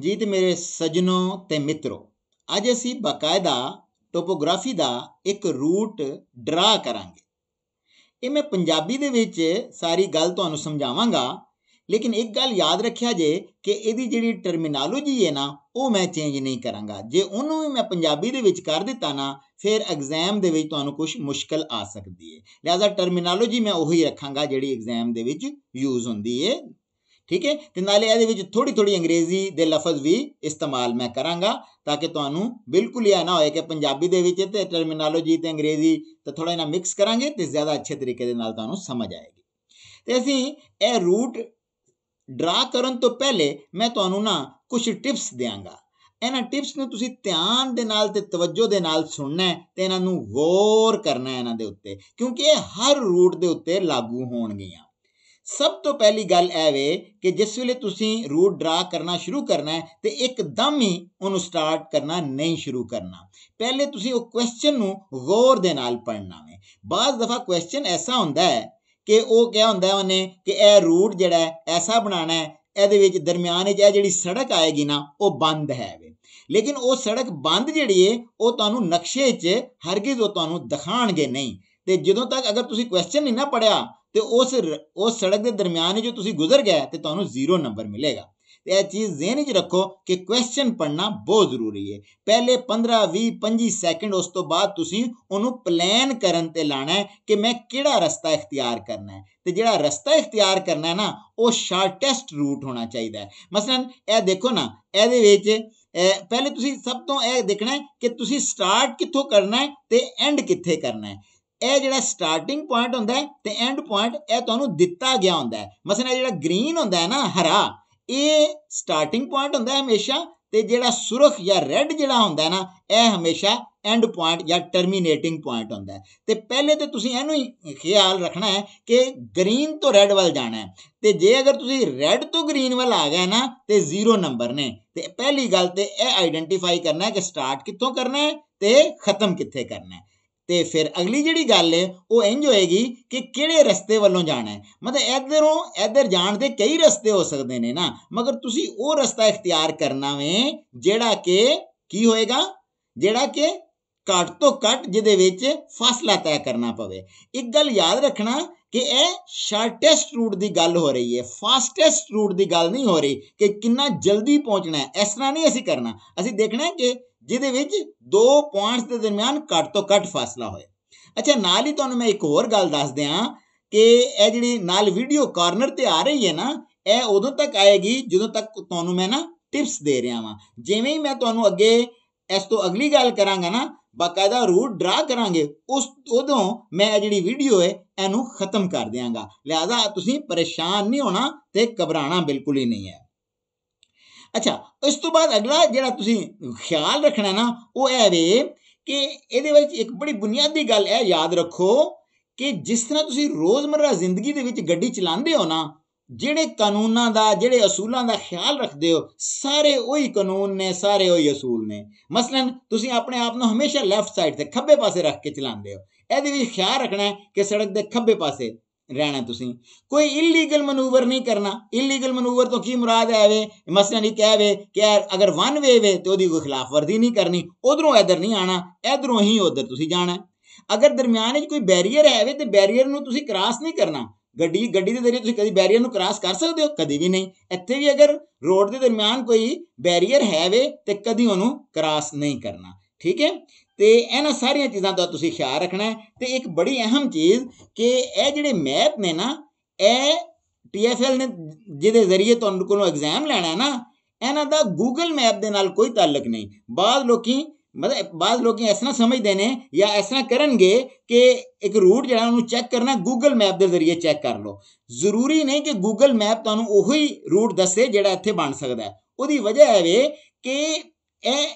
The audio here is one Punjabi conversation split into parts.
ਜੀ ਤੇ ਮੇਰੇ ਸਜਣੋ ਤੇ ਮਿੱਤਰੋ ਅੱਜ ਅਸੀਂ ਬਕਾਇਦਾ ਟੋਪੋਗ੍ਰਾਫੀ ਦਾ ਇੱਕ ਰੂਟ ਡਰਾ ਕਰਾਂਗੇ ਇਹ ਮੈਂ ਪੰਜਾਬੀ ਦੇ ਵਿੱਚ ਸਾਰੀ ਗੱਲ ਤੁਹਾਨੂੰ ਸਮਝਾਵਾਂਗਾ ਲੇਕਿਨ ਇੱਕ ਗੱਲ ਯਾਦ ਰੱਖਿਆ ਜੇ ਕਿ ਇਹਦੀ ਜਿਹੜੀ ਟਰਮੀਨਾਲੋਜੀ ਹੈ ਨਾ ਉਹ ਮੈਂ ਚੇਂਜ ਨਹੀਂ ਕਰਾਂਗਾ ਜੇ ਉਹਨੂੰ ਵੀ ਮੈਂ ਪੰਜਾਬੀ ਦੇ ਵਿੱਚ ਕਰ ਦਿੱਤਾ ਨਾ ਫਿਰ ਐਗਜ਼ਾਮ ਦੇ ਵਿੱਚ ਤੁਹਾਨੂੰ ਕੁਝ ਮੁਸ਼ਕਲ ਆ ਸਕਦੀ ਹੈ ਲਿਹਾਜ਼ਾ ਟਰਮੀਨਾਲੋਜੀ ਮੈਂ ਉਹੀ ਰੱਖਾਂਗਾ ਜਿਹੜੀ ਐਗਜ਼ਾਮ ਦੇ ਵਿੱਚ ਯੂਜ਼ ਹੁੰਦੀ ਹੈ ਠੀਕ ਹੈ ਤੇ ਨਾਲੇ ਇਹਦੇ ਵਿੱਚ ਥੋੜੀ ਥੋੜੀ ਅੰਗਰੇਜ਼ੀ ਦੇ ਲਫ਼ਜ਼ ਵੀ ਇਸਤੇਮਾਲ ਮੈਂ ਕਰਾਂਗਾ ਤਾਂ ਕਿ ਤੁਹਾਨੂੰ ਬਿਲਕੁਲ ਇਹ ਨਾ ਹੋਏ ਕਿ ਪੰਜਾਬੀ ਦੇ ਵਿੱਚ ਤੇ ਟਰਮੀਨੋਲੋਜੀ ਤੇ ਅੰਗਰੇਜ਼ੀ ਤਾਂ ਥੋੜਾ ਇਹਨਾਂ ਮਿਕਸ ਕਰਾਂਗੇ ਤੇ ਜ਼ਿਆਦਾ ਅੱਛੇ ਤਰੀਕੇ ਦੇ ਨਾਲ ਤੁਹਾਨੂੰ ਸਮਝ ਆਏਗੀ ਤੇ ਅਸੀਂ ਇਹ ਰੂਟ ਡਰਾ ਕਰਨ ਤੋਂ ਪਹਿਲੇ ਮੈਂ ਤੁਹਾਨੂੰ ਨਾ ਕੁਝ ਟਿਪਸ ਦਿਆਂਗਾ ਇਹਨਾਂ ਟਿਪਸ ਨੂੰ ਤੁਸੀਂ ਧਿਆਨ ਦੇ ਨਾਲ ਤੇ ਤਵੱਜੋ ਦੇ ਨਾਲ ਸੁਣਨਾ ਹੈ ਤੇ ਇਹਨਾਂ ਨੂੰ ਗੌਰ ਕਰਨਾ ਹੈ ਇਹਨਾਂ ਦੇ ਉੱਤੇ ਕਿਉਂਕਿ ਇਹ ਹਰ ਰੂਟ ਦੇ ਉੱਤੇ ਲਾਗੂ ਹੋਣਗੀਆਂ ਸਭ ਤੋਂ ਪਹਿਲੀ ਗੱਲ ਐ ਵੇ ਕਿ ਜਿਸ ਵੇਲੇ ਤੁਸੀਂ ਰੂਟ ਡਰਾ ਕਰਨਾ ਸ਼ੁਰੂ ਕਰਨਾ ਹੈ ਤੇ ਇੱਕਦਮ ਹੀ ਉਹਨੂੰ ਸਟਾਰਟ ਕਰਨਾ ਨਹੀਂ ਸ਼ੁਰੂ ਕਰਨਾ ਪਹਿਲੇ ਤੁਸੀਂ ਉਹ ਕੁਐਸਚਨ ਨੂੰ ਗੌਰ ਦੇ ਨਾਲ ਪੜ੍ਹਨਾ ਹੈ ਬਾਅਦ ਦਫਾ ਕੁਐਸਚਨ ਐਸਾ ਹੁੰਦਾ ਹੈ ਕਿ ਉਹ ਕਿਹਾ ਹੁੰਦਾ ਉਹਨੇ ਕਿ ਇਹ ਰੂਟ ਜਿਹੜਾ ਐਸਾ ਬਣਾਣਾ ਹੈ ਇਹਦੇ ਵਿੱਚ ਦਰਮਿਆਨ ਵਿੱਚ ਇਹ ਜਿਹੜੀ ਸੜਕ ਆਏਗੀ ਨਾ ਉਹ ਬੰਦ ਹੈ ਵੇ ਲੇਕਿਨ ਉਹ ਸੜਕ ਬੰਦ ਜਿਹੜੀ ਏ ਉਹ ਤੁਹਾਨੂੰ ਨਕਸ਼ੇ 'ਚ ਹਰਗਿਜ਼ ਉਹ ਤੁਹਾਨੂੰ ਦਿਖਾਣਗੇ ਨਹੀਂ ਤੇ ਜਦੋਂ ਤੱਕ ਅਗਰ ਤੁਸੀਂ ਕੁਐਸਚਨ ਨਹੀਂ ਨਾ ਪੜਿਆ ਤੇ ਉਸ ਉਸ ਸੜਕ ਦੇ ਦਰਮਿਆਨ ਜੇ ਤੁਸੀਂ ਗੁਜ਼ਰ ਗਏ ਤੇ ਤੁਹਾਨੂੰ ਜ਼ੀਰੋ ਨੰਬਰ ਮਿਲੇਗਾ ਤੇ ਇਹ ਚੀਜ਼ ਜ਼ਿਹਨ ਵਿੱਚ ਰੱਖੋ ਕਿ ਕੁਐਸਚਨ ਪੜਨਾ ਬਹੁਤ ਜ਼ਰੂਰੀ ਹੈ ਪਹਿਲੇ 15 20 25 ਸੈਕਿੰਡ ਉਸ ਤੋਂ ਬਾਅਦ ਤੁਸੀਂ ਉਹਨੂੰ ਪਲਾਨ ਕਰਨ ਤੇ ਲਾਣਾ ਹੈ ਕਿ ਮੈਂ ਕਿਹੜਾ ਰਸਤਾ ਇਖਤਿਆਰ ਕਰਨਾ ਹੈ ਤੇ ਜਿਹੜਾ ਰਸਤਾ ਇਖਤਿਆਰ ਕਰਨਾ ਹੈ ਨਾ ਉਹ ਸ਼ਾਰਟੈਸਟ ਰੂਟ ਹੋਣਾ ਚਾਹੀਦਾ ਹੈ ਮਸਲਨ ਇਹ ਦੇਖੋ ਨਾ ਇਹਦੇ ਵਿੱਚ ਪਹਿਲੇ ਤੁਸੀਂ ਸਭ ਤੋਂ ਇਹ ਦੇਖਣਾ ਹੈ ਕਿ ਤੁਸੀਂ ਸਟਾਰਟ ਕਿੱਥੋਂ ਕਰਨਾ ਹੈ ਤੇ ਐਂਡ ਕਿੱਥੇ ਕਰਨਾ ਹੈ ਇਹ ਜਿਹੜਾ ਸਟਾਰਟਿੰਗ ਪੁਆਇੰਟ ਹੁੰਦਾ ਹੈ ਤੇ ਐਂਡ ਪੁਆਇੰਟ ਇਹ ਤੁਹਾਨੂੰ ਦਿੱਤਾ ਗਿਆ ਹੁੰਦਾ ਹੈ ਇਹ ਜਿਹੜਾ ਗ੍ਰੀਨ ਹੁੰਦਾ ਹੈ ਨਾ ਹਰਾ ਇਹ ਸਟਾਰਟਿੰਗ ਪੁਆਇੰਟ ਹੁੰਦਾ ਹੈ ਹਮੇਸ਼ਾ ਤੇ ਜਿਹੜਾ ਸੁਰਖ ਜਾਂ ਰੈੱਡ ਜਿਹੜਾ ਹੁੰਦਾ ਹੈ ਨਾ ਇਹ ਹਮੇਸ਼ਾ ਐਂਡ ਪੁਆਇੰਟ ਜਾਂ ਟਰਮੀਨੇਟਿੰਗ ਪੁਆਇੰਟ ਹੁੰਦਾ ਹੈ ਤੇ ਪਹਿਲੇ ਤੇ ਤੁਸੀਂ ਇਹਨੂੰ ਹੀ ਖਿਆਲ ਰੱਖਣਾ ਹੈ ਕਿ ਗ੍ਰੀਨ ਤੋਂ ਰੈੱਡ ਵੱਲ ਜਾਣਾ ਹੈ ਤੇ ਜੇ ਅਗਰ ਤੁਸੀਂ ਰੈੱਡ ਤੋਂ ਗ੍ਰੀਨ ਵੱਲ ਆ ਗਏ ਨਾ ਤੇ ਜ਼ੀਰੋ ਨੰਬਰ ਨੇ ਤੇ ਪਹਿਲੀ ਗੱਲ ਤੇ ਇਹ ਆਈਡੈਂਟੀਫਾਈ ਕਰਨਾ ਹੈ ਕਿ ਸਟਾਰਟ ਕਿੱਥੋਂ ਕਰਨਾ ਹੈ ਤੇ ਖਤਮ ਕਿੱਥੇ ਕਰਨਾ ਹੈ ਤੇ ਫਿਰ ਅਗਲੀ ਜਿਹੜੀ ਗੱਲ ਹੈ ਉਹ ਇੰਜ ਹੋਏਗੀ ਕਿ ਕਿਹੜੇ ਰਸਤੇ ਵੱਲੋਂ ਜਾਣਾ ਹੈ ਮਤਲਬ ਇਧਰੋਂ ਇਧਰ ਜਾਣ ਦੇ ਕਈ ਰਸਤੇ ਹੋ ਸਕਦੇ ਨੇ ਨਾ ਮਗਰ ਤੁਸੀਂ ਉਹ ਰਸਤਾ ਇਖਤਿਆਰ ਕਰਨਾ ਵੇ ਜਿਹੜਾ ਕਿ ਕੀ ਹੋਏਗਾ ਜਿਹੜਾ ਕਿ ਘੱਟ ਤੋਂ ਘੱਟ ਜਿਹਦੇ ਵਿੱਚ ਫਾਸਲਾ ਤੈਅ ਕਰਨਾ ਪਵੇ ਇੱਕ ਗੱਲ ਯਾਦ ਰੱਖਣਾ ਕਿ ਇਹ ਸ਼ਾਰਟੈਸਟ ਰੂਟ ਦੀ ਗੱਲ ਹੋ ਰਹੀ ਹੈ ਫਾਸਟੈਸਟ ਰੂਟ ਦੀ ਗੱਲ ਨਹੀਂ ਹੋ ਰਹੀ ਕਿ ਕਿੰਨਾ ਜਲਦੀ ਪਹੁੰਚਣਾ ਹੈ ਇਸ ਤਰ੍ਹਾਂ ਨਹੀਂ ਅਸੀਂ ਕਰਨਾ ਅਸੀਂ ਦੇਖਣਾ ਹੈ ਕਿ ਜਿਹਦੇ ਵਿੱਚ ਦੋ ਪੁਆਇੰਟਸ ਦੇ ਦਰਮਿਆਨ ਘੱਟ ਤੋਂ ਘੱਟ ਫਾਸਲਾ ਹੋਏ ਅੱਛਾ ਨਾਲ ਹੀ ਤੁਹਾਨੂੰ ਮੈਂ ਇੱਕ ਹੋਰ ਗੱਲ ਦੱਸ ਦਿਆਂ ਕਿ ਇਹ ਜਿਹੜੀ ਨਾਲ ਵੀਡੀਓ ਕਾਰਨਰ ਤੇ ਆ ਰਹੀ ਹੈ ਨਾ ਇਹ ਉਦੋਂ ਤੱਕ ਆਏਗੀ ਜਦੋਂ ਤੱਕ ਤੁਹਾਨੂੰ ਮੈਂ ਨਾ ਟਿਪਸ ਦੇ ਰਿਹਾ ਹਾਂ ਜਿਵੇਂ ਹੀ ਮੈਂ ਤੁਹਾਨੂੰ ਅੱਗੇ ਇਸ ਤੋਂ ਅਗਲੀ ਗੱਲ ਕਰਾਂਗਾ ਨਾ ਬਕਾਇਦਾ ਰੂਟ ਡਰਾ ਕਰਾਂਗੇ ਉਸ ਉਦੋਂ ਮੈਂ ਇਹ ਜਿਹੜੀ ਵੀਡੀਓ ਹੈ ਇਹਨੂੰ ਖਤਮ ਕਰ ਦਿਆਂਗਾ ਲਿਆਦਾ ਤੁਸੀਂ ਪਰੇਸ਼ਾਨ ਨਹੀਂ ਹੋਣਾ ਤੇ ਘਬਰਾਣਾ ਬਿਲਕੁਲ ਹੀ ਨਹੀਂ ਹੈ ਅੱਛਾ ਇਸ ਤੋਂ ਬਾਅਦ ਅਗਲਾ ਜਿਹੜਾ ਤੁਸੀਂ ਖਿਆਲ ਰੱਖਣਾ ਨਾ ਉਹ ਹੈ ਵੇ ਕਿ ਇਹਦੇ ਵਿੱਚ ਇੱਕ ਬੜੀ ਬੁਨਿਆਦੀ ਗੱਲ ਹੈ ਯਾਦ ਰੱਖੋ ਕਿ ਜਿਸ ਤਰ੍ਹਾਂ ਤੁਸੀਂ ਰੋਜ਼ਮਰਰਾ ਜ਼ਿੰਦਗੀ ਦੇ ਵਿੱਚ ਗੱਡੀ ਚਲਾਉਂਦੇ ਹੋ ਨਾ ਜਿਹੜੇ ਕਾਨੂੰਨਾਂ ਦਾ ਜਿਹੜੇ ਅਸੂਲਾਂ ਦਾ ਖਿਆਲ ਰੱਖਦੇ ਹੋ ਸਾਰੇ ਉਹੀ ਕਾਨੂੰਨ ਨੇ ਸਾਰੇ ਉਹੀ ਅਸੂਲ ਨੇ ਮਸਲਨ ਤੁਸੀਂ ਆਪਣੇ ਆਪ ਨੂੰ ਹਮੇਸ਼ਾ ਲੈਫਟ ਸਾਈਡ ਤੇ ਖੱਬੇ ਪਾਸੇ ਰੱਖ ਕੇ ਚਲਾਉਂਦੇ ਹੋ ਇਹਦੇ ਵਿੱਚ ਖਿਆਲ ਰੱਖਣਾ ਹੈ ਕਿ ਸੜਕ ਦੇ ਖੱਬੇ ਪਾਸੇ ਰਹਿਣਾ ਤੁਸੀਂ ਕੋਈ ਇਲੀਗਲ ਮਨੂਵਰ ਨਹੀਂ ਕਰਨਾ ਇਲੀਗਲ ਮਨੂਵਰ ਤੋਂ ਕੀ ਮੁਰਾਦ ਹੈ ਵੇ ਨਹੀਂ ਕਹੇ ਵੇ ਕਿ ਅਗਰ ਵਨ ਵੇ ਵੇ ਤੇ ਉਹਦੀ ਕੋਈ ਵਰਦੀ ਨਹੀਂ ਕਰਨੀ ਉਧਰੋਂ ਇਧਰ ਨਹੀਂ ਆਣਾ ਇਧਰੋਂ ਹੀ ਉਧਰ ਤੁਸੀਂ ਜਾਣਾ ਅਗਰ ਦਰਮਿਆਨ ਵਿੱਚ ਕੋਈ ਬੈਰੀਅਰ ਹੈ ਵੇ ਤੇ ਬੈਰੀਅਰ ਨੂੰ ਤੁਸੀਂ ਕ੍ਰਾਸ ਨਹੀਂ ਕਰਨਾ ਗੱਡੀ ਗੱਡੀ ਦੇ ਜ਼ਰੀਏ ਤੁਸੀਂ ਕਦੀ ਬੈਰੀਅਰ ਨੂੰ ਕ੍ਰਾਸ ਕਰ ਸਕਦੇ ਹੋ ਕਦੀ ਵੀ ਨਹੀਂ ਇੱਥੇ ਵੀ ਅਗਰ ਰੋਡ ਦੇ ਦਰਮਿਆਨ ਕੋਈ ਬੈਰੀਅਰ ਹੈ ਵੇ ਤੇ ਕਦੀ ਉਹਨੂੰ ਕ੍ਰਾਸ ਨਹੀਂ ਕਰਨਾ ਠੀਕ ਹੈ ਤੇ ਇਹਨਾਂ ਸਾਰੀਆਂ ਚੀਜ਼ਾਂ ਦਾ ਤੁਸੀਂ ਖਿਆਲ ਰੱਖਣਾ ਹੈ ਤੇ ਇੱਕ ਬੜੀ ਅਹਿਮ ਚੀਜ਼ ਕਿ ਇਹ ਜਿਹੜੇ ਮੈਪ ਨੇ ਨਾ ਇਹ ਟੀਐਫਐਲ ਨੇ ਜਿਹਦੇ ਜ਼ਰੀਏ ਤੁਹਾਨੂੰ ਕੋਈ ਐਗਜ਼ਾਮ ਲੈਣਾ ਹੈ ਨਾ ਇਹਨਾਂ ਦਾ ਗੂਗਲ ਮੈਪ ਦੇ ਨਾਲ ਕੋਈ ਤਾਲਕ ਨਹੀਂ ਬਾਅਦ ਲੋਕੀ ਮਤਲਬ ਬਾਅਦ ਲੋਕੀ ਐਸਾ ਨਾ ਸਮਝਦੇ ਨੇ ਜਾਂ ਐਸਾ ਨਾ ਕਰਨਗੇ ਕਿ ਇੱਕ ਰੂਟ ਜਿਹੜਾ ਉਹਨੂੰ ਚੈੱਕ ਕਰਨਾ ਗੂਗਲ ਮੈਪ ਦੇ ਜ਼ਰੀਏ ਚੈੱਕ ਕਰ ਲਓ ਜ਼ਰੂਰੀ ਨਹੀਂ ਕਿ ਗੂਗਲ ਮੈਪ ਤੁਹਾਨੂੰ ਉਹੀ ਰੂਟ ਦੱਸੇ ਜਿਹੜਾ ਇੱਥੇ ਬਣ ਸਕਦਾ ਹੈ ਉਹਦੀ ਵਜ੍ਹਾ ਹੈ ਵੇ ਕਿ ਇਹ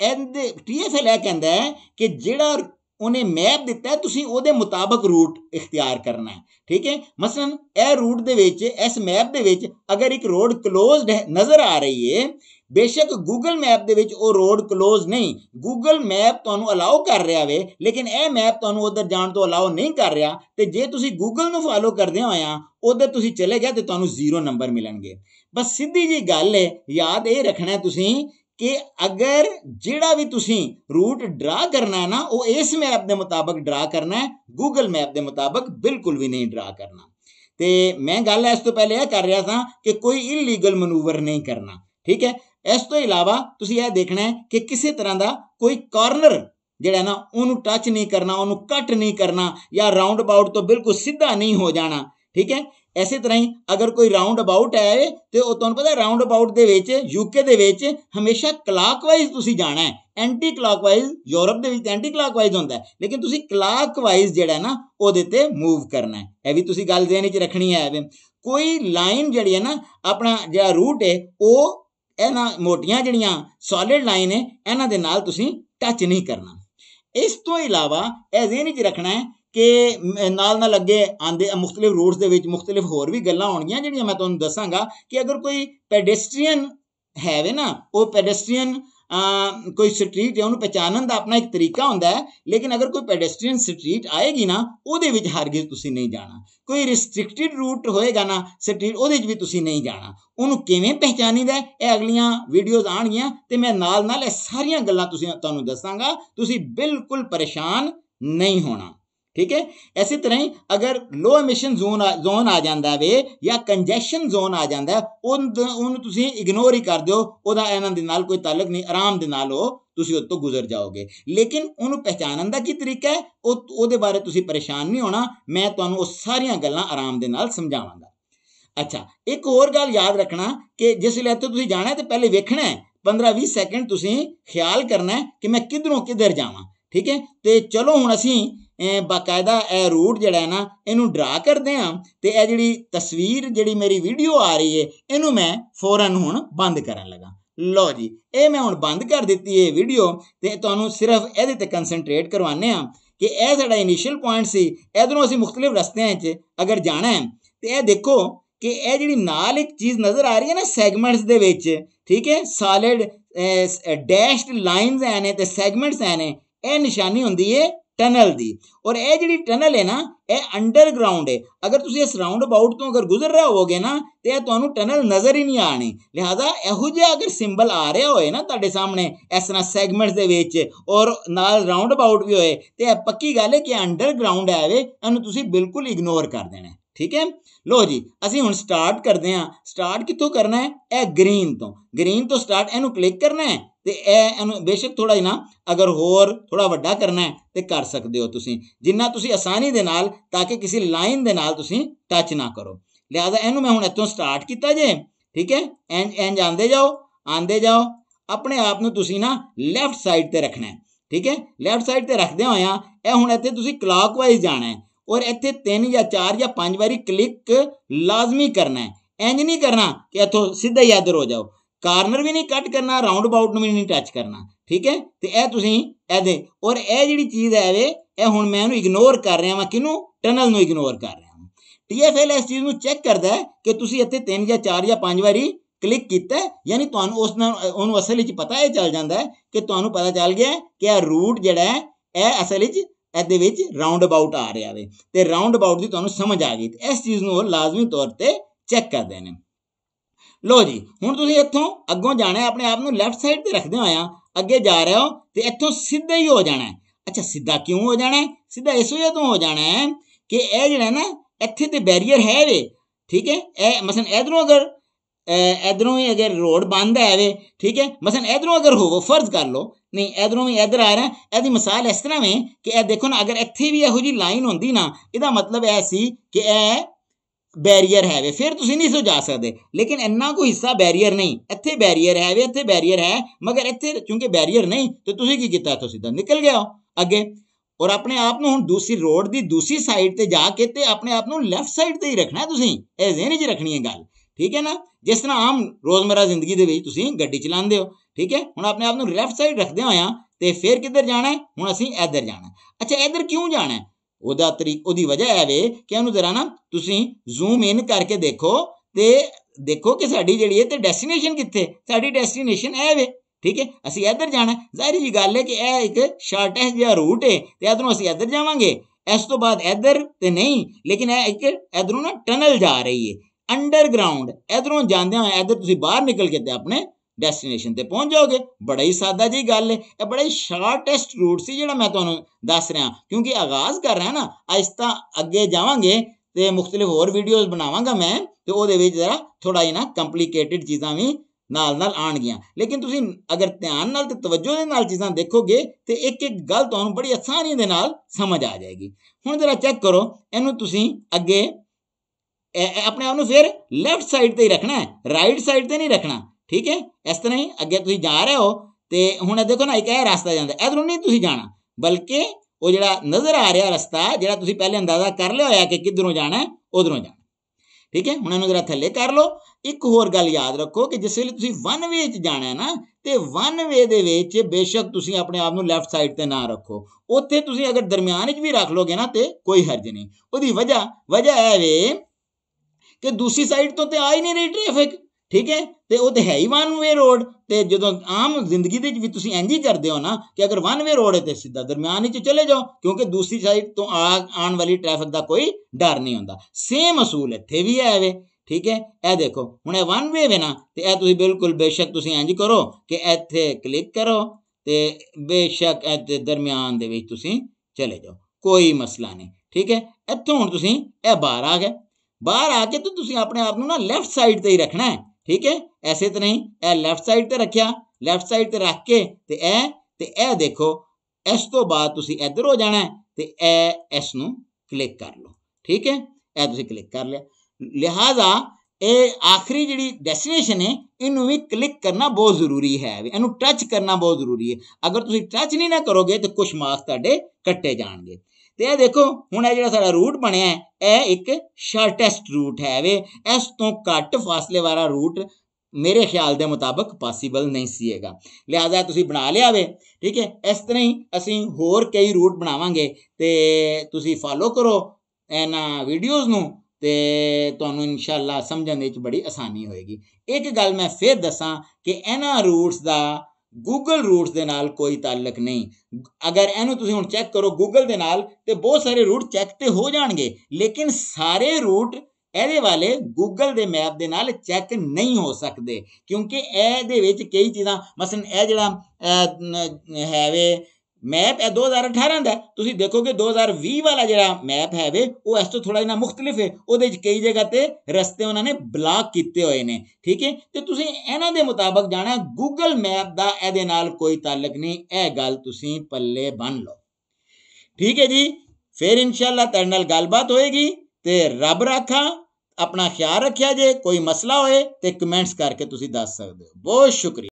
ਇਹਦੇ ਟੀਐਫਏ ਲੈ ਕਹਿੰਦਾ ਹੈ ਕਿ ਜਿਹੜਾ ਉਹਨੇ ਮੈਪ ਦਿੱਤਾ ਤੁਸੀਂ ਉਹਦੇ ਮੁਤਾਬਕ ਰੂਟ ਇਖਤਿਆਰ ਕਰਨਾ ਹੈ ਠੀਕ ਹੈ ਮਸਲਨ ਇਹ ਰੂਟ ਦੇ ਵਿੱਚ ਇਸ ਮੈਪ ਦੇ ਵਿੱਚ ਅਗਰ ਇੱਕ ਰੋਡ ক্লোਜ਼ਡ ਹੈ ਨਜ਼ਰ ਆ ਰਹੀ ਹੈ ਬੇਸ਼ੱਕ ਗੂਗਲ ਮੈਪ ਦੇ ਵਿੱਚ ਉਹ ਰੋਡ ক্লোਜ਼ ਨਹੀਂ ਗੂਗਲ ਮੈਪ ਤੁਹਾਨੂੰ ਅਲਾਉ ਕਰ ਰਿਹਾ ਵੇ ਲੇਕਿਨ ਇਹ ਮੈਪ ਤੁਹਾਨੂੰ ਉਧਰ ਜਾਣ ਤੋਂ ਅਲਾਉ ਨਹੀਂ ਕਰ ਰਿਹਾ ਤੇ ਜੇ ਤੁਸੀਂ ਗੂਗਲ ਨੂੰ ਫਾਲੋ ਕਰਦੇ ਹੋਇਆ ਉਧਰ ਤੁਸੀਂ ਚਲੇ ਗਏ ਤੇ ਤੁਹਾਨੂੰ ਜ਼ੀਰੋ ਨੰਬਰ ਮਿਲਣਗੇ ਬਸ ਸਿੱਧੀ ਜੀ ਗੱਲ ਹੈ ਯਾਦ ਇਹ ਰੱਖਣਾ ਤੁਸੀਂ ਕਿ ਅਗਰ ਜਿਹੜਾ ਵੀ ਤੁਸੀਂ ਰੂਟ ਡਰਾ ਕਰਨਾ ਹੈ ਨਾ ਉਹ ਇਸ ਮੈਪ ਦੇ ਮੁਤਾਬਕ ਡਰਾ ਕਰਨਾ ਹੈ ਗੂਗਲ ਮੈਪ ਦੇ ਮੁਤਾਬਕ ਬਿਲਕੁਲ ਵੀ ਨਹੀਂ ਡਰਾ ਕਰਨਾ ਤੇ ਮੈਂ ਗੱਲ ਇਸ ਤੋਂ ਪਹਿਲੇ ਇਹ ਕਰ ਰਿਹਾ ਸਾਂ ਕਿ ਕੋਈ ਇਲੀਗਲ ਮਨੂਵਰ ਨਹੀਂ ਕਰਨਾ ਠੀਕ ਹੈ ਇਸ ਤੋਂ ਇਲਾਵਾ ਤੁਸੀਂ ਇਹ ਦੇਖਣਾ ਹੈ ਕਿ ਕਿਸੇ ਤਰ੍ਹਾਂ ਦਾ ਕੋਈ ਕਾਰਨਰ ਜਿਹੜਾ ਨਾ ਉਹਨੂੰ ਟੱਚ ਨਹੀਂ ਕਰਨਾ ਉਹਨੂੰ ਕੱਟ ਨਹੀਂ ਕਰਨਾ ਜਾਂ ਰਾਉਂਡ ਅਬਾਊਟ ਤੋਂ ਬਿਲਕੁਲ ਸਿੱਧਾ ਨਹੀਂ ਹੋ ਜਾਣਾ ਠੀਕ ਹੈ ਐਸੇ ਤਰ੍ਹਾਂ ਹੀ ਅਗਰ ਕੋਈ ਰਾਉਂਡ ਅਬਾਊਟ ਹੈ ਤੇ ਉਹ ਤੁਹਾਨੂੰ ਪਤਾ ਰਾਉਂਡ ਅਬਾਊਟ ਦੇ ਵਿੱਚ ਯੂਕੇ ਦੇ ਵਿੱਚ ਹਮੇਸ਼ਾ ਕਲਾਕਵਾਈਜ਼ ਤੁਸੀਂ ਜਾਣਾ ਹੈ ਐਂਟੀ ਕਲਾਕਵਾਈਜ਼ ਯੂਰਪ ਦੇ ਵਿੱਚ ਐਂਟੀ ਕਲਾਕਵਾਈਜ਼ ਹੁੰਦਾ ਹੈ ਲੇਕਿਨ ਤੁਸੀਂ ਕਲਾਕਵਾਈਜ਼ ਜਿਹੜਾ ਹੈ ਨਾ ਉਹਦੇ ਤੇ ਮੂਵ ਕਰਨਾ ਹੈ ਇਹ ਵੀ ਤੁਸੀਂ ਗੱਲ ਦੇਣ ਵਿੱਚ ਰੱਖਣੀ ਹੈ ਐਵੇਂ ਕੋਈ ਲਾਈਨ ਜਿਹੜੀ ਹੈ ਨਾ ਆਪਣਾ ਜਿਹੜਾ ਰੂਟ ਹੈ ਉਹ ਇਹਨਾਂ ਮੋਟੀਆਂ ਜਿਹੜੀਆਂ ਸੋਲਿਡ ਲਾਈਨ ਹੈ ਇਹਨਾਂ ਦੇ ਨਾਲ ਤੁਸੀਂ ਟੱਚ ਨਹੀਂ ਕਰਨਾ ਇਸ ਤੋਂ ਇਲਾਵਾ ਇਹ ਜ਼ਿਹਨ ਵਿੱਚ ਰੱਖਣਾ ਹੈ ਕਿ ਨਾਲ ਨਾਲ ਅੱਗੇ ਆਂਦੇ ਮੁxtਲਿਫ ਰੂਟਸ ਦੇ ਵਿੱਚ ਮੁxtਲਿਫ ਹੋਰ ਵੀ ਗੱਲਾਂ ਹੋਣਗੀਆਂ ਜਿਹੜੀਆਂ ਮੈਂ ਤੁਹਾਨੂੰ ਦੱਸਾਂਗਾ ਕਿ ਅਗਰ ਕੋਈ ਪੈਡੈਸਟਰੀਅਨ ਹੈ ਨਾ ਉਹ ਪੈਡੈਸਟਰੀਅਨ ਕੋਈ ਸਟਰੀਟ ਹੈ ਉਹਨੂੰ ਪਛਾਣਨ ਦਾ ਆਪਣਾ ਇੱਕ ਤਰੀਕਾ ਹੁੰਦਾ ਹੈ ਲੇਕਿਨ ਅਗਰ ਕੋਈ ਪੈਡੈਸਟਰੀਅਨ ਸਟਰੀਟ ਆਏਗੀ ਨਾ ਉਹਦੇ ਵਿੱਚ ਹਰਗਿਜ਼ ਤੁਸੀਂ ਨਹੀਂ ਜਾਣਾ ਕੋਈ ਰਿਸਟ੍ਰਿਕਟਿਡ ਰੂਟ ਹੋਏਗਾ ਨਾ ਸਟਰੀਟ ਉਹਦੇ ਵਿੱਚ ਵੀ ਤੁਸੀਂ ਨਹੀਂ ਜਾਣਾ ਉਹਨੂੰ ਕਿਵੇਂ ਪਹਿਚਾਨੀਦਾ ਇਹ ਅਗਲੀਆਂ ਵੀਡੀਓਜ਼ ਆਣਗੀਆਂ ਤੇ ਮੈਂ ਨਾਲ ਨਾਲ ਇਹ ਸਾਰੀਆਂ ਗੱਲਾਂ ਤੁਸੀਂ ਤੁਹਾਨੂੰ ਦੱਸਾਂਗਾ ਤੁਸੀਂ ਬਿਲਕੁਲ ਪਰੇਸ਼ਾਨ ਨਹੀਂ ਹੋਣਾ ਠੀਕ ਹੈ ਐਸੀ ਤਰ੍ਹਾਂ ਹੀ ਅਗਰ ਲੋ ਐਮਿਸ਼ਨ ਜ਼ੋਨ ਜ਼ੋਨ ਆ ਜਾਂਦਾ ਵੇ ਜਾਂ ਕੰਜੈਸ਼ਨ ਜ਼ੋਨ ਆ ਜਾਂਦਾ ਉਹਨੂੰ ਤੁਸੀਂ ਇਗਨੋਰ ਹੀ ਕਰ ਦਿਓ ਉਹਦਾ ਇਹਨਾਂ ਦੇ ਨਾਲ ਕੋਈ ਤਾਲੁਕ ਨਹੀਂ ਆਰਾਮ ਦੇ ਨਾਲ ਉਹ ਤੁਸੀਂ ਉਹ ਤੋਂ ਗੁਜ਼ਰ ਜਾਓਗੇ ਲੇਕਿਨ ਉਹਨੂੰ ਪਹਿਚਾਨਣ ਦਾ ਕੀ ਤਰੀਕਾ ਹੈ ਉਹ ਉਹਦੇ ਬਾਰੇ ਤੁਸੀਂ ਪਰੇਸ਼ਾਨ ਨਹੀਂ ਹੋਣਾ ਮੈਂ ਤੁਹਾਨੂੰ ਉਹ ਸਾਰੀਆਂ ਗੱਲਾਂ ਆਰਾਮ ਦੇ ਨਾਲ ਸਮਝਾਵਾਂਗਾ ਅੱਛਾ ਇੱਕ ਹੋਰ ਗੱਲ ਯਾਦ ਰੱਖਣਾ ਕਿ ਜਿਸ ਲਈ ਤੇ ਤੁਸੀਂ ਜਾਣਾ ਹੈ ਤੇ ਪਹਿਲੇ ਵੇਖਣਾ ਹੈ 15-20 ਸੈਕਿੰਡ ਤੁਸੀਂ ਖਿਆਲ ਕਰਨਾ ਹੈ ਕਿ ਮੈਂ ਕਿਧਰੋਂ ਕਿਧਰ ਜਾਵਾਂ ਠੀਕ ਹੈ ਤੇ ਚਲੋ ਹੁਣ ਅਸੀਂ ਬਾਕਾਇਦਾ ਇਹ ਰੂਟ ਜਿਹੜਾ ਹੈ ਨਾ ਇਹਨੂੰ ਡਰਾ ਕਰਦੇ ਆ ਤੇ ਇਹ ਜਿਹੜੀ ਤਸਵੀਰ ਜਿਹੜੀ ਮੇਰੀ ਵੀਡੀਓ ਆ ਰਹੀ ਏ ਇਹਨੂੰ ਮੈਂ ਫੌਰਨ ਹੁਣ ਬੰਦ ਕਰਨ ਲੱਗਾ ਲੋ ਜੀ ਇਹ ਮੈਂ ਹੁਣ ਬੰਦ ਕਰ ਦਿੱਤੀ ਇਹ ਵੀਡੀਓ ਤੇ ਤੁਹਾਨੂੰ ਸਿਰਫ ਇਹਦੇ ਤੇ ਕਨਸੈਂਟਰੇਟ ਕਰਵਾਨੇ ਆ ਕਿ ਇਹ ਸਾਡਾ ਇਨੀਸ਼ੀਅਲ ਪੁਆਇੰਟ ਸੀ ਇਹਦੋਂ ਅਸੀਂ ਮੁxtਲਿਫ ਰਸਤਿਆਂ 'ਚ ਅਗਰ ਜਾਣਾ ਹੈ ਤੇ ਇਹ ਦੇਖੋ ਕਿ ਇਹ ਜਿਹੜੀ ਨਾਲ ਇੱਕ ਚੀਜ਼ ਨਜ਼ਰ ਆ ਰਹੀ ਹੈ ਨਾ ਸੈਗਮੈਂਟਸ ਦੇ ਵਿੱਚ ਠੀਕ ਹੈ ਸੋਲਿਡ ਡੈਸ਼ਡ ਲਾਈਨਸ ਐ ਨੇ ਤੇ ਸੈਗਮੈਂਟਸ ਐ ਨੇ ਇਹ ਨਿਸ਼ਾਨੀ ਹੁੰਦੀ ਹੈ ਟਨਲ ਦੀ ਔਰ ਇਹ ਜਿਹੜੀ ਟਨਲ ਹੈ ਨਾ ਇਹ ਅੰਡਰਗਰਾਉਂਡ ਹੈ ਅਗਰ ਤੁਸੀਂ ਇਸ ਰਾਉਂਡ ਅਬਾਊਟ ਤੋਂ ਅਗਰ ਗੁਜ਼ਰ ਰਹੇ ਹੋਗੇ ਨਾ ਤੇ ਇਹ ਤੁਹਾਨੂੰ ਟਨਲ ਨਜ਼ਰ ਹੀ ਨਹੀਂ ਆਣੀ ਲਿਹਾਜ਼ਾ ਇਹੋ ਜਿਹਾ ਅਗਰ ਸਿੰਬਲ ਆ ਰਿਹਾ ਹੋਏ ਨਾ ਤੁਹਾਡੇ ਸਾਹਮਣੇ ਇਸ ਤਰ੍ਹਾਂ ਸੈਗਮੈਂਟਸ ਦੇ ਵਿੱਚ ਔਰ ਨਾਲ ਰਾਉਂਡ ਅਬਾਊਟ ਵੀ ਹੋਏ ਤੇ ਇਹ ਪੱਕੀ ਗੱਲ ਹੈ ਕਿ ਅੰਡਰਗਰਾਉਂਡ ਹੈ ਵੇ ਇਹਨੂੰ ਤੁਸੀਂ ਬਿਲਕੁਲ ਇਗਨੋਰ ਕਰ ਦੇਣਾ ਠੀਕ ਹੈ ਲੋ ਜੀ ਅਸੀਂ ਹੁਣ ਸਟਾਰਟ ਕਰਦੇ ਹਾਂ ਸਟਾਰਟ ਕਿੱਥੋਂ ਕਰਨਾ ਹੈ ਇਹ ਗ੍ਰੀਨ ਤੋਂ ਗ੍ਰੀਨ ਤੋਂ ਸਟਾਰਟ ਇਹਨੂੰ ਕਲਿੱਕ ਕਰਨਾ ਹੈ ਤੇ ਇਹ ਇਹਨੂੰ ਬੇਸ਼ੱਕ ਥੋੜਾ ਜਿਹਾ ਅਗਰ ਹੋਰ ਥੋੜਾ ਵੱਡਾ ਕਰਨਾ ਹੈ ਤੇ ਕਰ ਸਕਦੇ ਹੋ ਤੁਸੀਂ ਜਿੰਨਾ ਤੁਸੀਂ ਆਸਾਨੀ ਦੇ ਨਾਲ ਤਾਂ ਕਿ ਕਿਸੇ ਲਾਈਨ ਦੇ ਨਾਲ ਤੁਸੀਂ ਟੱਚ ਨਾ ਕਰੋ ਲਿਆਦਾ ਇਹਨੂੰ ਮੈਂ ਹੁਣ ਇੱਥੋਂ ਸਟਾਰਟ ਕੀਤਾ ਜੇ ਠੀਕ ਹੈ ਐਂ ਐਂ ਜਾਂਦੇ ਜਾਓ ਆਂਦੇ ਜਾਓ ਆਪਣੇ ਆਪ ਨੂੰ ਤੁਸੀਂ ਨਾ ਲੈਫਟ ਸਾਈਡ ਤੇ ਰੱਖਣਾ ਹੈ ਠੀਕ ਹੈ ਲੈਫਟ ਸਾਈਡ ਤੇ ਰੱਖਦੇ ਹੋਇਆ ਇਹ ਹੁਣ ਇੱਥੇ ਤੁਸੀਂ ਕਲਾਕਵਾਈਜ਼ ਜਾਣਾ ਹੈ ਔਰ ਇੱਥੇ ਤਿੰਨ ਜਾਂ ਚਾਰ ਜਾਂ ਪੰਜ ਵਾਰੀ ਕਲਿੱਕ ਲਾਜ਼ਮੀ ਕਰਨਾ ਹੈ ਇੰਜ ਨਹੀਂ ਕਰਨਾ ਕਿ ਇੱਥੋਂ ਸਿੱਧਾ ਹੀ ਇੱਧਰ ਹੋ ਜਾਓ ਕਾਰਨਰ ਵੀ ਨਹੀਂ ਕੱਟ ਕਰਨਾ ਰਾਉਂਡ ਅਬਾਊਟ ਨੂੰ ਵੀ ਨਹੀਂ ਟੱਚ ਕਰਨਾ ਠੀਕ ਹੈ ਤੇ ਇਹ ਤੁਸੀਂ ਇਹਦੇ ਔਰ ਇਹ ਜਿਹੜੀ ਚੀਜ਼ ਹੈ ਵੇ ਇਹ ਹੁਣ ਮੈਂ ਇਹਨੂੰ ਇਗਨੋਰ ਕਰ ਰਿਹਾ ਹਾਂ ਕਿਨੂੰ ਟਨਲ ਨੂੰ ਇਗਨੋਰ ਕਰ ਰਿਹਾ ਹਾਂ ਟੀਐਫਐਲ ਇਸ ਚੀਜ਼ ਨੂੰ ਚੈੱਕ ਕਰਦਾ ਹੈ ਕਿ ਤੁਸੀਂ ਇੱਥੇ ਤਿੰਨ ਜਾਂ ਚਾਰ ਜਾਂ ਪੰਜ ਵਾਰੀ ਕਲਿੱਕ ਕੀਤਾ ਯਾਨੀ ਤੁਹਾਨੂੰ ਉਸ ਨਾਲ ਉਹਨੂੰ ਅਸਲ ਵਿੱਚ ਪਤਾ ਇਹ ਚੱਲ ਜਾਂਦਾ ਹੈ ਕਿ ਤੁਹਾਨੂੰ ਪਤਾ ਚੱਲ ਗਿਆ ਕਿ ਇਹ ਰੂਟ ਜਿਹੜਾ ਹੈ ਇਹ ਅਸਲ ਵਿੱਚ ਇਹਦੇ ਵਿੱਚ ਰਾਉਂਡ ਅਬਾਊਟ ਆ ਰਿਹਾ ਵੇ ਤੇ ਰਾਉਂਡ ਅਬਾਊਟ ਦੀ ਤੁਹਾਨੂੰ ਸਮਝ ਆ ਗਈ ਇਸ ਚੀਜ਼ ਨੂੰ ਉਹ ਲਾਜ਼ਮੀ ਤੌਰ ਤੇ ਚੈੱਕ ਕਰਦੇ ਨੇ ਲੋ ਜੀ ਹੁਣ ਤੁਸੀਂ ਇੱਥੋਂ ਅੱਗੋਂ ਜਾਣਾ ਆਪਣੇ ਆਪ ਨੂੰ ਲੈਫਟ ਸਾਈਡ ਤੇ ਰੱਖਦੇ ਹੋਇਆ ਅੱਗੇ ਜਾ ਰਹੇ ਹੋ ਤੇ ਇੱਥੋਂ ਸਿੱਧਾ ਹੀ ਹੋ ਜਾਣਾ ਹੈ ਅੱਛਾ ਸਿੱਧਾ ਕਿਉਂ ਹੋ ਜਾਣਾ ਹੈ ਸਿੱਧਾ ਇਸ ਵਜ੍ਹਾ ਤੋਂ ਹੋ ਜਾਣਾ ਹੈ ਕਿ ਇਹ ਜਿਹੜਾ ਨਾ ਇੱਥੇ ਤੇ ਬੈਰੀਅਰ ਹੈ ਵੇ ਠੀਕ ਹੈ ਇਹ ਮਸਲਨ ਇਧਰੋਂ ਅਗਰ ਇਧਰੋਂ ਹੀ ਅਗਰ ਰੋਡ ਬੰਦ ਹੈ ਵੇ ਠੀਕ ਹੈ ਮਸਲਨ ਇਧਰੋਂ ਅਗਰ ਹੋਵੋ ਫਰਜ਼ ਕਰ ਲਓ ਨਹੀਂ ਇਧਰੋਂ ਵੀ ਇਧਰ ਆ ਰਿਹਾ ਇਹਦੀ ਮਿਸਾਲ ਇਸ ਤਰ੍ਹਾਂ ਵੇ ਕਿ ਇਹ ਦੇਖੋ ਨਾ ਅਗਰ ਇੱਥੇ ਵੀ ਇਹੋ ਜੀ ਲਾਈਨ ਹੁੰਦੀ ਨਾ ਇਹਦਾ ਮਤਲਬ ਇਹ ਸੀ ਕਿ ਇਹ ਬੈਰੀਅਰ ਹੈ ਵੇ ਫਿਰ ਤੁਸੀਂ ਨਹੀਂ ਸੋ ਜਾ ਸਕਦੇ ਲੇਕਿਨ ਇੰਨਾ ਕੋਈ ਹਿੱਸਾ ਬੈਰੀਅਰ ਨਹੀਂ ਇੱਥੇ ਬੈਰੀਅਰ ਹੈ ਵੇ ਇੱਥੇ ਬੈਰੀਅਰ ਹੈ ਮਗਰ ਇੱਥੇ ਕਿਉਂਕਿ ਬੈਰੀਅਰ ਨਹੀਂ ਤੇ ਤੁਸੀਂ ਕੀ ਕੀਤਾ ਤੁਸੀਂ ਸਿੱਧਾ ਨਿਕਲ ਗਏ ਹੋ ਅੱਗੇ ਔਰ ਆਪਣੇ ਆਪ ਨੂੰ ਹੁਣ ਦੂਸਰੀ ਰੋਡ ਦੀ ਦੂਸਰੀ ਸਾਈਡ ਤੇ ਜਾ ਕੇ ਤੇ ਆਪਣੇ ਆਪ ਨੂੰ ਲੈਫਟ ਸਾਈਡ ਤੇ ਹੀ ਰੱਖਣਾ ਤੁਸੀਂ ਇਹ ਜ਼ਿਹਨ ਜੀ ਰੱਖਣੀ ਹੈ ਗੱਲ ਠੀਕ ਹੈ ਨਾ ਜਿਸ ਤਰ੍ਹਾਂ ਆਮ ਰੋਜ਼ਮਰਾ ਜ਼ਿੰਦਗੀ ਦੇ ਵਿੱਚ ਤੁਸੀਂ ਗੱਡੀ ਚਲਾਉਂਦੇ ਹੋ ਠੀਕ ਹੈ ਹੁਣ ਆਪਣੇ ਆਪ ਨੂੰ ਲੈਫਟ ਸਾਈਡ ਰੱਖਦੇ ਹੋਇਆ ਤੇ ਫੇਰ ਕਿੱਧਰ ਜਾਣਾ ਹੈ ਹੁਣ ਅਸੀਂ ਇੱਧਰ ਜਾਣਾ ਅੱਛਾ ਇੱਧਰ ਕਿਉਂ ਜਾਣਾ ਹੈ ਉਹਦਾ ਤਰੀਕ ਉਹਦੀ ਵਜ੍ਹਾ ਹੈ ਵੇ ਕਿ ਉਹਨੂੰ ਜ਼ਰਾ ਨਾ ਤੁਸੀਂ ਜ਼ੂਮ ਇਨ ਕਰਕੇ ਦੇਖੋ ਤੇ ਦੇਖੋ ਕਿ ਸਾਡੀ ਜਿਹੜੀ ਹੈ ਤੇ ਡੈਸਟੀਨੇਸ਼ਨ ਕਿੱਥੇ ਸਾਡੀ ਡੈਸਟੀਨੇਸ਼ਨ ਇਹ ਵੇ ਠੀਕ ਹੈ ਅਸੀਂ ਇੱਧਰ ਜਾਣਾ ਜ਼ਾਹਿਰ ਜੀ ਗੱਲ ਹੈ ਕਿ ਇਹ ਇੱਕ ਸ਼ਾਰਟੈਸਟ ਜਿਹਾ ਰੂਟ ਹੈ ਤੇ ਇਧਰੋਂ ਅਸੀਂ ਇੱਧਰ ਜਾਵਾਂਗੇ ਇਸ ਤੋਂ ਬਾਅਦ ਇੱਧਰ ਤੇ ਨਹੀਂ ਲੇਕਿਨ ਇਹ ਇੱਕ ਇਧਰੋਂ ਨਾ ਟਨਲ ਜਾ ਰਹੀ ਹੈ ਅੰਡਰਗਰਾਉਂਡ ਇਧਰੋਂ ਜਾਂਦੇ ਹੋਏ ਇਧਰ ਤੁਸੀਂ ਬਾਹਰ ਨਿਕਲ ਕੇ ਤੇ ਆਪਣੇ ਡੈਸਟੀਨੇਸ਼ਨ ਤੇ ਪਹੁੰਚ ਜਾਓਗੇ ਬੜਾ ਹੀ ਸਾਦਾ ਜੀ ਗੱਲ ਹੈ ਇਹ ਬੜਾ ਹੀ ਸ਼ਾਰਟੈਸਟ ਰੂਟ ਸੀ ਜਿਹੜਾ ਮੈਂ ਤੁਹਾਨੂੰ ਦੱਸ ਰਿਹਾ ਕਿਉਂਕਿ ਆਗਾਜ਼ ਕਰ ਰਿਹਾ ਨਾ ਅਜਤਾ ਅੱਗੇ ਜਾਵਾਂਗੇ ਤੇ ਮੁxtਲਿਫ ਹੋਰ ਵੀਡੀਓਜ਼ ਬਣਾਵਾਂਗਾ ਮੈਂ ਤੇ ਉਹਦੇ ਵਿੱਚ ਜ਼ਰਾ ਥੋੜਾ ਜਿਹਾ ਨਾ ਕੰਪਲਿਕੇਟਿਡ ਚੀਜ਼ਾਂ ਵੀ ਨਾਲ ਨਾਲ ਆਣਗੀਆਂ ਲੇਕਿਨ ਤੁਸੀਂ ਅਗਰ ਧਿਆਨ ਨਾਲ ਤੇ ਤਵੱਜੋ ਦੇ ਨਾਲ ਚੀਜ਼ਾਂ ਦੇਖੋਗੇ ਤੇ ਇੱਕ ਇੱਕ ਗੱਲ ਤੁਹਾਨੂੰ ਬੜੀ ਆਸਾਨੀ ਦੇ ਨਾਲ ਸਮਝ ਆ ਜਾਏਗੀ ਹੁਣ ਜ਼ਰਾ ਚੈੱਕ ਕਰੋ ਇਹਨੂੰ ਤੁਸੀਂ ਅੱਗੇ ਆਪਣੇ ਆਪ ਨੂੰ ਫਿਰ ਲੈਫਟ ਸਾਈਡ ਤੇ ਹੀ ਰੱਖਣਾ ਹੈ ਰਾਈਟ ਸਾਈਡ ਤੇ ਨਹੀਂ ਰੱਖਣਾ ਠੀਕ ਹੈ ਇਸ ਤਰ੍ਹਾਂ ਹੀ ਅੱਗੇ ਤੁਸੀਂ ਜਾ ਰਹੇ ਹੋ ਤੇ ਹੁਣ ਦੇਖੋ ਨਾ ਇੱਕ ਇਹ ਰਸਤਾ ਜਾਂਦਾ ਇਧਰੋਂ ਨਹੀਂ ਤੁਸੀਂ ਜਾਣਾ ਬਲਕਿ ਉਹ ਜਿਹੜਾ ਨਜ਼ਰ ਆ ਰਿਹਾ ਰਸਤਾ ਜਿਹੜਾ ਤੁਸੀਂ ਪਹਿਲੇ ਅੰਦਾਜ਼ਾ ਕਰ ਲਿਆ ਹੋਇਆ ਕਿ ਕਿੱਧਰੋਂ ਜਾਣਾ ਉਧਰੋਂ ਜਾਣਾ ਠੀਕ ਹੈ ਹੁਣ ਇਹਨੂੰ ਜਰਾ ਥੱਲੇ ਕਰ ਲਓ ਇੱਕ ਹੋਰ ਗੱਲ ਯਾਦ ਰੱਖੋ ਕਿ ਜਿਸ ਵੇਲੇ ਤੁਸੀਂ ਵਨ ਵੇ 'ਚ ਜਾਣਾ ਹੈ ਨਾ ਤੇ ਵਨ ਵੇ ਦੇ ਵਿੱਚ ਬੇਸ਼ੱਕ ਤੁਸੀਂ ਆਪਣੇ ਆਪ ਨੂੰ ਲੈਫਟ ਸਾਈਡ ਤੇ ਨਾ ਰੱਖੋ ਉੱਥੇ ਤੁਸੀਂ ਅਗਰ ਦਰਮਿਆਨ 'ਚ ਵੀ ਰੱਖ ਲੋਗੇ ਨਾ ਤੇ ਕੋਈ ਹਰਜ ਨਹੀਂ ਉਹਦੀ ਵਜ੍ਹਾ ਵਜ੍ਹਾ ਹੈ ਵੇ ਕਿ ਦੂਸਰੀ ਸਾਈਡ ਤੋਂ ਤੇ ਆ ਹੀ ਨਹੀਂ ਰਹੀ ਟ੍ਰੈਫਿਕ ਠੀਕ ਹੈ ਤੇ ਉਹ ਤੇ ਹੈ ਹੀ ਵਨ ਵੇ ਰੋਡ ਤੇ ਜਦੋਂ ਆਮ ਜ਼ਿੰਦਗੀ ਦੇ ਵਿੱਚ ਵੀ ਤੁਸੀਂ ਇੰਜ ਹੀ ਕਰਦੇ ਹੋ ਨਾ ਕਿ ਅਗਰ ਵਨ ਵੇ ਰੋਡ ਹੈ ਤੇ ਸਿੱਧਾ ਦਰਮਿਆਨ ਵਿੱਚ ਚਲੇ ਜਾਓ ਕਿਉਂਕਿ ਦੂਸਰੀ ਸਾਈਡ ਤੋਂ ਆਉਣ ਵਾਲੀ ਟ੍ਰੈਫਿਕ ਦਾ ਕੋਈ ਡਰ ਨਹੀਂ ਹੁੰਦਾ ਸੇਮ ਅਸੂਲ ਇੱਥੇ ਵੀ ਹੈ ਵੇ ਠੀਕ ਹੈ ਇਹ ਦੇਖੋ ਹੁਣ ਇਹ ਵਨ ਵੇ ਵੇ ਨਾ ਤੇ ਇਹ ਤੁਸੀਂ ਬਿਲਕੁਲ ਬੇਸ਼ੱਕ ਤੁਸੀਂ ਇੰਜ ਕਰੋ ਕਿ ਇੱਥੇ ਕਲਿੱਕ ਕਰੋ ਤੇ ਬੇਸ਼ੱਕ ਇੱਥੇ ਦਰਮਿਆਨ ਦੇ ਵਿੱਚ ਤੁਸੀਂ ਚਲੇ ਜਾਓ ਕੋਈ ਮਸਲਾ ਨਹੀਂ ਠੀਕ ਹੈ ਇੱਥੋਂ ਹੁਣ ਤੁਸੀਂ ਇਹ ਬਾਹਰ ਆ ਗਏ ਬਾਹਰ ਆ ਕੇ ਤੁਸੀਂ ਆਪਣੇ ਆਪ ਨੂੰ ਨਾ ਲੈਫਟ ਸਾਈਡ ਤੇ ਹੀ ਰੱਖਣਾ ਹੈ ਠੀਕ ਹੈ ਐਸੇ ਤਰ੍ਹਾਂ ਹੀ ਇਹ ਲੈਫਟ ਸਾਈਡ ਤੇ ਰੱਖਿਆ ਲੈਫਟ ਸਾਈਡ ਤੇ ਰੱਖ ਕੇ ਤੇ ਇਹ ਤੇ ਇਹ ਦੇਖੋ ਇਸ ਤੋਂ ਬਾਅਦ ਤੁਸੀਂ ਇੱਧਰ ਹੋ ਜਾਣਾ ਤੇ ਇਹ ਇਸ ਨੂੰ ਕਲਿੱਕ ਕਰ ਲਓ ਠੀਕ ਹੈ ਇਹ ਤੁਸੀਂ ਕਲਿੱਕ ਕਰ ਲਿਆ ਲਿਹਾਜ਼ਾ ਇਹ ਆਖਰੀ ਜਿਹੜੀ ਡੈਸਟੀਨੇਸ਼ਨ ਹੈ ਇਹਨੂੰ ਵੀ ਕਲਿੱਕ ਕਰਨਾ ਬਹੁਤ ਜ਼ਰੂਰੀ ਹੈ ਇਹਨੂੰ ਟੱਚ ਕਰਨਾ ਬਹੁਤ ਜ਼ਰੂਰੀ ਹੈ ਅਗਰ ਤੁਸੀਂ ਟੱਚ ਨਹੀਂ ਨਾ ਕਰੋਗੇ ਤੇ ਕੁਝ ਮਾਰਕਸ ਤੁਹਾਡੇ ਕੱਟੇ ਜਾਣਗੇ ਤੇ ਇਹ ਦੇਖੋ ਹੁਣ ਇਹ ਜਿਹੜਾ ਸਾਡਾ ਰੂਟ ਬਣਿਆ ਹੈ ਇਹ ਇੱਕ ਸ਼ਾਰਟੈਸਟ ਰੂਟ ਹੈ ਵੇ ਇਸ ਤੋਂ ਘੱਟ ਫਾਸਲੇ ਵਾਲਾ ਰੂਟ ਮੇਰੇ ਖਿਆਲ ਦੇ ਮੁਤਾਬਕ ਪੋਸੀਬਲ ਨਹੀਂ ਸੀਗਾ ਲਿਆਦਾ ਤੁਸੀਂ ਬਣਾ ਲਿਆ ਵੇ ਠੀਕ ਹੈ ਇਸ ਤਰ੍ਹਾਂ ਹੀ ਅਸੀਂ ਹੋਰ ਕਈ ਰੂਟ ਬਣਾਵਾਂਗੇ ਤੇ ਤੁਸੀਂ ਫਾਲੋ ਕਰੋ ਇਹਨਾਂ ਵੀਡੀਓਜ਼ ਨੂੰ ਤੇ ਤੁਹਾਨੂੰ ਇਨਸ਼ਾਅੱਲਾ ਸਮਝਣ ਵਿੱਚ ਬੜੀ ਆਸਾਨੀ ਹੋਏਗੀ ਇੱਕ ਗੱਲ ਮੈਂ ਫੇਰ ਦੱਸਾਂ ਕਿ ਇਹਨਾਂ ਰੂਟਸ ਦਾ ਗੂਗਲ ਰੂਟਸ ਦੇ ਨਾਲ ਕੋਈ ਤਾਲਕ ਨਹੀਂ ਅਗਰ ਇਹਨੂੰ ਤੁਸੀਂ ਹੁਣ ਚੈੱਕ ਕਰੋ ਗੂਗਲ ਦੇ ਨਾਲ ਤੇ ਬਹੁਤ ਸਾਰੇ ਰੂਟ ਚੈੱਕ ਤੇ ਹੋ ਜਾਣਗੇ ਲੇਕਿਨ ਸਾਰੇ ਰੂਟ ਇਹਦੇ ਵਾਲੇ ਗੂਗਲ ਦੇ ਮੈਪ ਦੇ ਨਾਲ ਚੈੱਕ ਨਹੀਂ ਹੋ ਸਕਦੇ ਕਿਉਂਕਿ ਇਹਦੇ ਵਿੱਚ ਕਈ ਚੀਜ਼ਾਂ ਮਸਲਨ ਇਹ ਜਿਹੜਾ ਹੈਵੇ ਮੈਪ ਹੈ 2018 ਦਾ ਤੁਸੀਂ ਦੇਖੋਗੇ 2020 ਵਾਲਾ ਜਿਹੜਾ ਮੈਪ ਹੈ ਵੇ ਉਹ ਇਸ ਤੋਂ ਥੋੜਾ ਜਿਹਾ ਮੁxtਲਿਫ ਹੈ ਉਹਦੇ ਵਿੱਚ ਕਈ ਜਗ੍ਹਾ ਤੇ ਰਸਤੇ ਉਹਨਾਂ ਨੇ ਬਲਾਕ ਕੀਤੇ ਹੋਏ ਨੇ ਠੀਕ ਹੈ ਤੇ ਤੁਸੀਂ ਇਹਨਾਂ ਦੇ ਮੁਤਾਬਕ ਜਾਣਾ ਗੂਗਲ ਮੈਪ ਦਾ ਇਹਦੇ ਨਾਲ ਕੋਈ ਤਾਲਕ ਨਹੀਂ ਇਹ ਗੱਲ ਤੁਸੀਂ ਪੱਲੇ ਬੰਨ ਲਓ ਠੀਕ ਹੈ ਜੀ ਫਿਰ ਇਨਸ਼ਾਅੱਲਾ ਤੁਹਾਡੇ ਨਾਲ ਗੱਲਬਾਤ ਹੋਏਗੀ ਤੇ ਰੱਬ ਰੱਖਾ ਆਪਣਾ ਖਿਆਲ ਰੱਖਿਆ ਜੇ ਕੋਈ ਮਸਲਾ ਹੋਏ ਤੇ ਕਮੈਂਟਸ ਕਰਕੇ ਤੁਸੀਂ ਦੱਸ ਸਕਦੇ ਹੋ ਬਹੁਤ ਸ਼ੁਕਰੀਆ